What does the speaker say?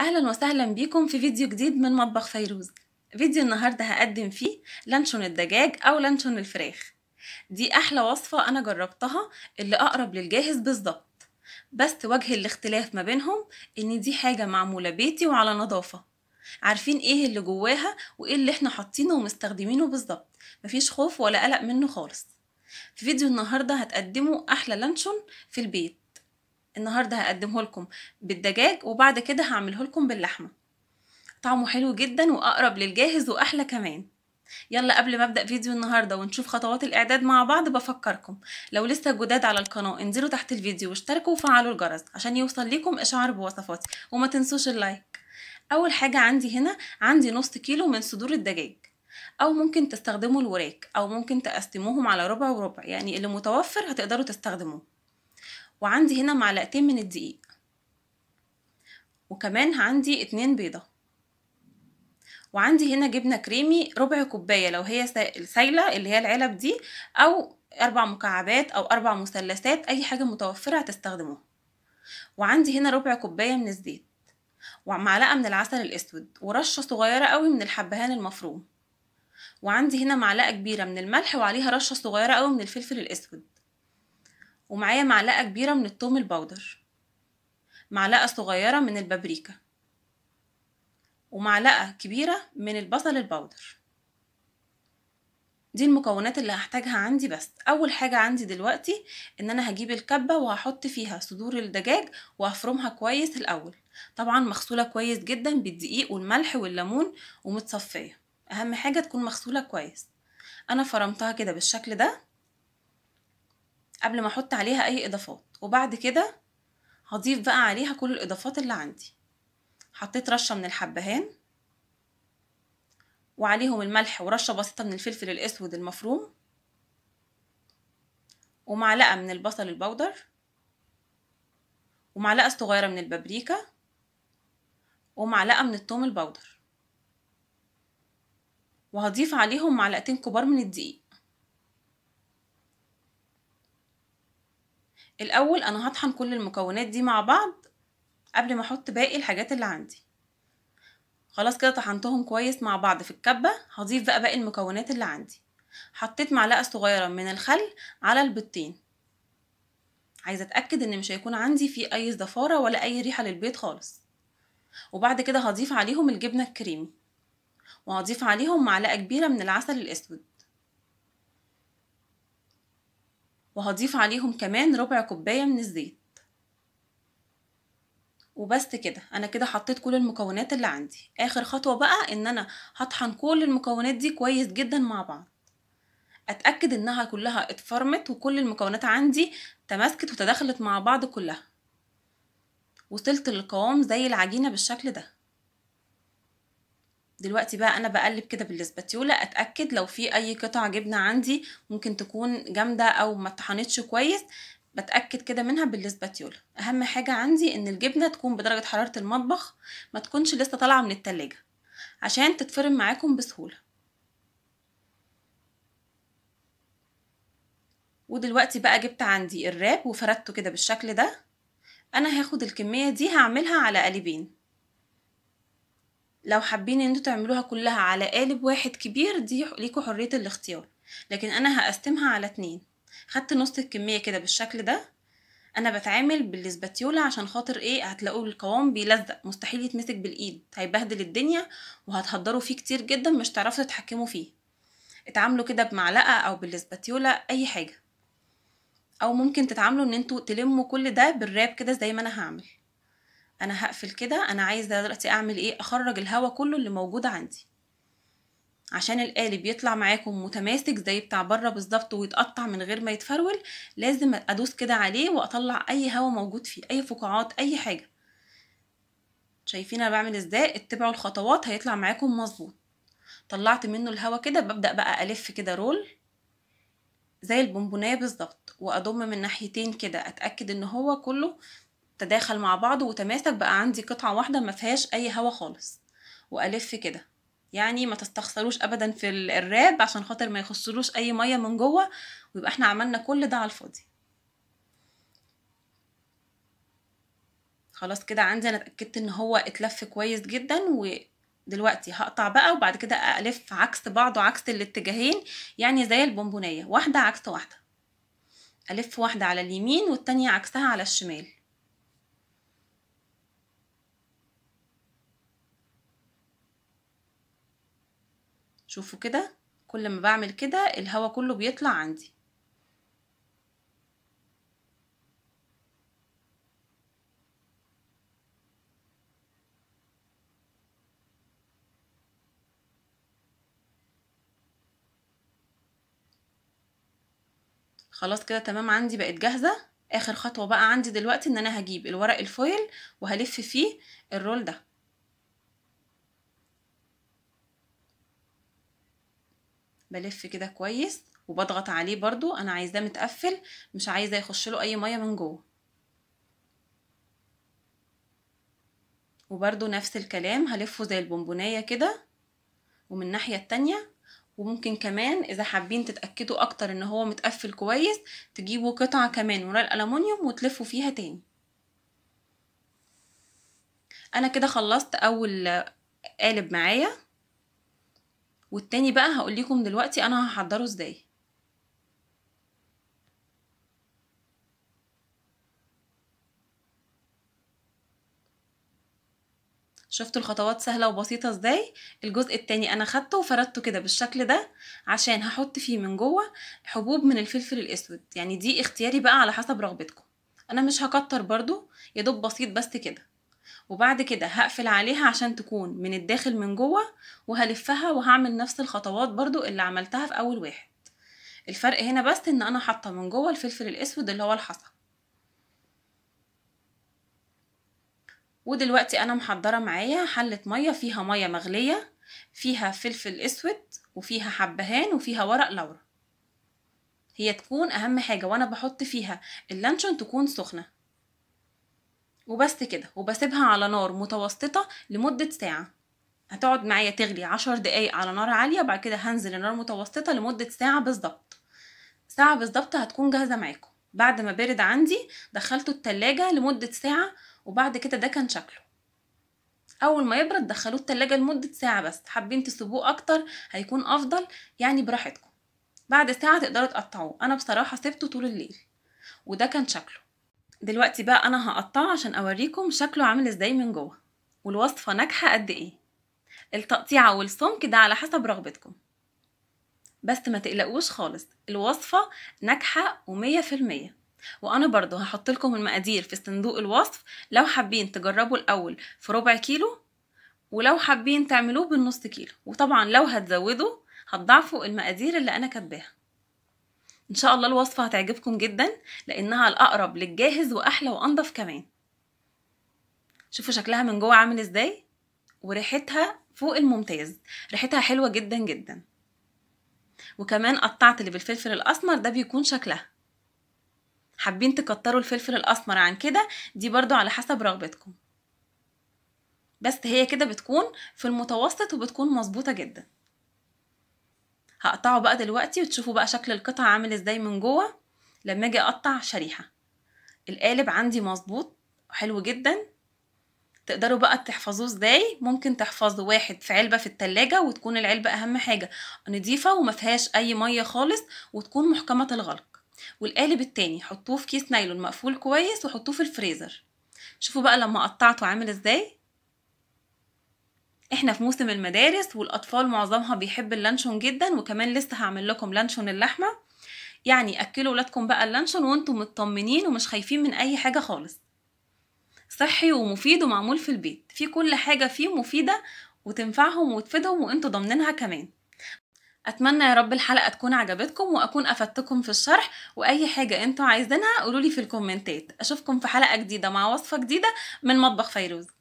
اهلا وسهلا بيكم في فيديو جديد من مطبخ فيروز فيديو النهارده هقدم فيه لانشون الدجاج او لانشون الفراخ دي احلى وصفه انا جربتها اللي اقرب للجاهز بالظبط بس وجه الاختلاف ما بينهم ان دي حاجه معموله بيتي وعلى نظافه عارفين ايه اللي جواها وايه اللي احنا حاطينه ومستخدمينه بالظبط مفيش خوف ولا قلق منه خالص في فيديو النهارده هتقدمه احلى لانشون في البيت النهارده هقدمه لكم بالدجاج وبعد كده هعمله لكم باللحمه طعمه حلو جدا واقرب للجاهز واحلى كمان يلا قبل ما ابدا فيديو النهارده ونشوف خطوات الاعداد مع بعض بفكركم لو لسه جداد على القناه انزلوا تحت الفيديو واشتركوا وفعلوا الجرس عشان يوصل لكم اشعار بوصفاتي وما تنسوش اللايك اول حاجه عندي هنا عندي نص كيلو من صدور الدجاج او ممكن تستخدموا الوراك او ممكن تقسموهم على ربع وربع يعني اللي متوفر هتقدروا تستخدموه وعندي هنا معلقتين من الدقيق وكمان عندي اتنين بيضة وعندي هنا جبنة كريمي ربع كوباية لو هي سايلة اللي هي العلب دي أو أربع مكعبات أو أربع مثلثات أي حاجة متوفرة هتستخدموها وعندي هنا ربع كوباية من الزيت ومعلقة من العسل الأسود ورشة صغيرة قوي من الحبهان المفروم وعندي هنا معلقة كبيرة من الملح وعليها رشة صغيرة قوي من الفلفل الأسود ومعايا معلقة كبيرة من التوم البودر معلقة صغيرة من البابريكا ومعلقة كبيرة من البصل البودر دي المكونات اللي هحتاجها عندي بس اول حاجة عندي دلوقتي ان انا هجيب الكبة وهحط فيها صدور الدجاج وهفرمها كويس الاول طبعا مغسولة كويس جدا بالدقيق والملح والليمون ومتصفية اهم حاجة تكون مغسولة كويس انا فرمتها كده بالشكل ده قبل ما احط عليها اي اضافات وبعد كده هضيف بقى عليها كل الاضافات اللي عندي حطيت رشه من الحبهان وعليهم الملح ورشه بسيطه من الفلفل الاسود المفروم ومعلقه من البصل البودر ومعلقه صغيره من البابريكا ومعلقه من الثوم البودر وهضيف عليهم معلقتين كبار من الدقيق الاول انا هطحن كل المكونات دي مع بعض قبل ما احط باقي الحاجات اللي عندي خلاص كده طحنتهم كويس مع بعض في الكبه هضيف بقى باقي المكونات اللي عندي حطيت معلقه صغيره من الخل على البيضتين عايزه اتاكد ان مش هيكون عندي فيه اي زفاره ولا اي ريحه للبيض خالص وبعد كده هضيف عليهم الجبنه الكريمي وهضيف عليهم معلقه كبيره من العسل الاسود وهضيف عليهم كمان ربع كوباية من الزيت وبس كده انا كده حطيت كل المكونات اللي عندي اخر خطوة بقى ان انا هطحن كل المكونات دي كويس جدا مع بعض اتاكد انها كلها اتفرمت وكل المكونات عندي تماسكت وتدخلت مع بعض كلها وصلت للقوام زي العجينة بالشكل ده دلوقتي بقى انا بقلب كده بالاسباتيولا اتاكد لو في اي قطع جبنه عندي ممكن تكون جامده او ما طحنتش كويس بتاكد كده منها بالاسباتيولا اهم حاجه عندي ان الجبنه تكون بدرجه حراره المطبخ ما تكونش لسه طالعه من التلاجة عشان تتفرم معاكم بسهوله ودلوقتي بقى جبت عندي الراب وفردته كده بالشكل ده انا هاخد الكميه دي هعملها على قالبين لو حابين ان انتوا تعملوها كلها على قالب واحد كبير دي ليكوا حريه الاختيار لكن انا هقسمها على اتنين خدت نص الكميه كده بالشكل ده انا بتعامل بالاسباتيولا عشان خاطر ايه هتلاقوا القوام بيلزق مستحيل يتمسك بالايد هيبهدل الدنيا وهتهدروا فيه كتير جدا مش تعرفوا تتحكموا فيه اتعاملوا كده بمعلقه او بالاسباتيولا اي حاجه او ممكن تتعاملوا ان انتوا تلموا كل ده بالراب كده زي ما انا هعمل انا هقفل كده انا عايزه دلوقتي اعمل ايه اخرج الهواء كله اللي موجود عندي عشان القالب يطلع معاكم متماسك زي بتاع بره بالظبط ويتقطع من غير ما يتفرول لازم ادوس كده عليه واطلع اي هواء موجود فيه اي فقاعات اي حاجه شايفين انا بعمل ازاي اتبعوا الخطوات هيطلع معاكم مظبوط طلعت منه الهواء كده ببدا بقى الف كده رول زي البونبونيه بالظبط واضم من ناحيتين كده اتاكد ان هو كله تداخل مع بعض وتماسك بقى عندي قطعة واحدة ما فيهاش أي هوا خالص وألف كده يعني ما تستخسروش أبدا في الراب عشان خاطر ما يخسروش أي مية من جوه ويبقى احنا عملنا كل ده على الفاضي خلاص كده عندي أنا اتأكدت إن هو اتلف كويس جدا و دلوقتي هقطع بقى وبعد كده ألف عكس بعض وعكس الاتجاهين يعني زي البونبونية واحدة عكس واحدة ألف واحدة على اليمين والتانية عكسها على الشمال شوفوا كده كل ما بعمل كده الهواء كله بيطلع عندي خلاص كده تمام عندي بقت جاهزة اخر خطوة بقى عندي دلوقتي ان انا هجيب الورق الفويل وهلف فيه الرول ده بلف كده كويس وبضغط عليه برضو انا عايزاه متقفل مش عايزه يخش له اي ميه من جوه وبرضو نفس الكلام هلفه زي البونبونايه كده ومن الناحيه التانية وممكن كمان اذا حابين تتاكدوا اكتر ان هو متقفل كويس تجيبوا قطعه كمان من الالومنيوم وتلفوا فيها تاني انا كده خلصت اول قالب معايا والتاني بقى هقول لكم دلوقتي انا هحضره ازاي شفتوا الخطوات سهلة وبسيطة ازاي الجزء التاني انا خدته وفردته كده بالشكل ده عشان هحط فيه من جوه حبوب من الفلفل الاسود يعني دي اختياري بقى على حسب رغبتكم انا مش هكتر برضو يدوب بسيط بس كده وبعد كده هقفل عليها عشان تكون من الداخل من جوه وهلفها وهعمل نفس الخطوات برضو اللي عملتها في اول واحد الفرق هنا بس ان انا حاطه من جوه الفلفل الاسود اللي هو الحصى ودلوقتي انا محضره معايا حله ميه فيها ميه مغليه فيها فلفل اسود وفيها حبهان وفيها ورق لورا هي تكون اهم حاجه وانا بحط فيها اللانشون تكون سخنه وبس كده وبسيبها على نار متوسطة لمدة ساعة هتقعد معايا تغلي عشر دقايق على نار عالية بعد كده هنزل النار متوسطة لمدة ساعة بالظبط ساعة بالظبط هتكون جاهزة معاكم بعد ما برد عندي دخلته التلاجة لمدة ساعة وبعد كده ده كان شكله اول ما يبرد دخلوه التلاجة لمدة ساعة بس حابين تسيبوه اكتر هيكون افضل يعني براحتكم بعد ساعة تقدروا تقطعوه انا بصراحة سبته طول الليل وده كان شكله دلوقتي بقى انا هقطعه عشان اوريكم شكله عامل ازاي من جوه والوصفه ناجحه قد ايه التقطيعه والسمك ده على حسب رغبتكم بس ما تقلقوش خالص الوصفه ناجحه ومية في المية وانا برضو هحط لكم المقادير في صندوق الوصف لو حابين تجربوا الاول في ربع كيلو ولو حابين تعملوه بالنص كيلو وطبعا لو هتزودوا هتضعفوا المقادير اللي انا كاتباها ان شاء الله الوصفه هتعجبكم جدا لانها الاقرب للجاهز واحلى وانضف كمان شوفوا شكلها من جوه عامل ازاي وريحتها فوق الممتاز ريحتها حلوه جدا جدا وكمان قطعت اللي بالفلفل الاسمر ده بيكون شكلها حابين تكتروا الفلفل الاسمر عن كده دي برضو على حسب رغبتكم بس هي كده بتكون في المتوسط وبتكون مظبوطه جدا هقطعه بقى دلوقتي وتشوفوا بقى شكل القطع عامل ازاي من جوه لما اجي اقطع شريحة القالب عندي مظبوط حلو جدا تقدروا بقى تحفظوه ازاي ممكن تحفظوا واحد في علبه في التلاجة وتكون العلبه اهم حاجه نضيفه وما فيهاش اي ميه خالص وتكون محكمه الغلق والقالب التاني حطوه في كيس نايلون مقفول كويس وحطوه في الفريزر شوفوا بقى لما قطعته عامل ازاي احنا في موسم المدارس والاطفال معظمها بيحب اللانشون جدا وكمان لسه هعمل لكم لانشون اللحمه يعني اكلوا ولادكم بقى اللانشون وانتم مطمنين ومش خايفين من اي حاجه خالص صحي ومفيد ومعمول في البيت في كل حاجه فيه مفيده وتنفعهم وتفيدهم وانتوا ضامنينها كمان اتمنى يا رب الحلقه تكون عجبتكم واكون افدتكم في الشرح واي حاجه انتوا عايزينها قولولي في الكومنتات اشوفكم في حلقه جديده مع وصفه جديده من مطبخ فيروز